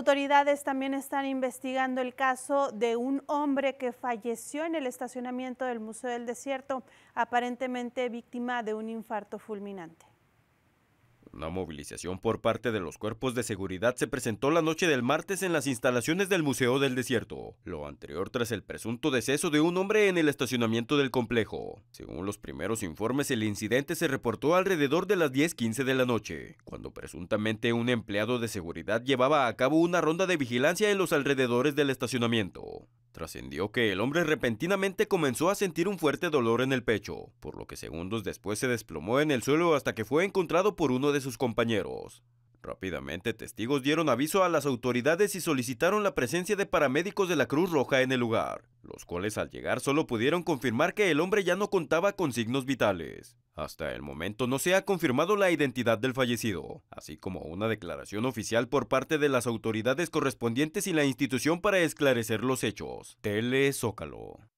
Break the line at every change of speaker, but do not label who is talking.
Autoridades también están investigando el caso de un hombre que falleció en el estacionamiento del Museo del Desierto, aparentemente víctima de un infarto fulminante.
Una movilización por parte de los cuerpos de seguridad se presentó la noche del martes en las instalaciones del Museo del Desierto, lo anterior tras el presunto deceso de un hombre en el estacionamiento del complejo. Según los primeros informes, el incidente se reportó alrededor de las 10.15 de la noche, cuando presuntamente un empleado de seguridad llevaba a cabo una ronda de vigilancia en los alrededores del estacionamiento. Trascendió que el hombre repentinamente comenzó a sentir un fuerte dolor en el pecho, por lo que segundos después se desplomó en el suelo hasta que fue encontrado por uno de sus compañeros. Rápidamente testigos dieron aviso a las autoridades y solicitaron la presencia de paramédicos de la Cruz Roja en el lugar, los cuales al llegar solo pudieron confirmar que el hombre ya no contaba con signos vitales. Hasta el momento no se ha confirmado la identidad del fallecido, así como una declaración oficial por parte de las autoridades correspondientes y la institución para esclarecer los hechos. Tele Zócalo.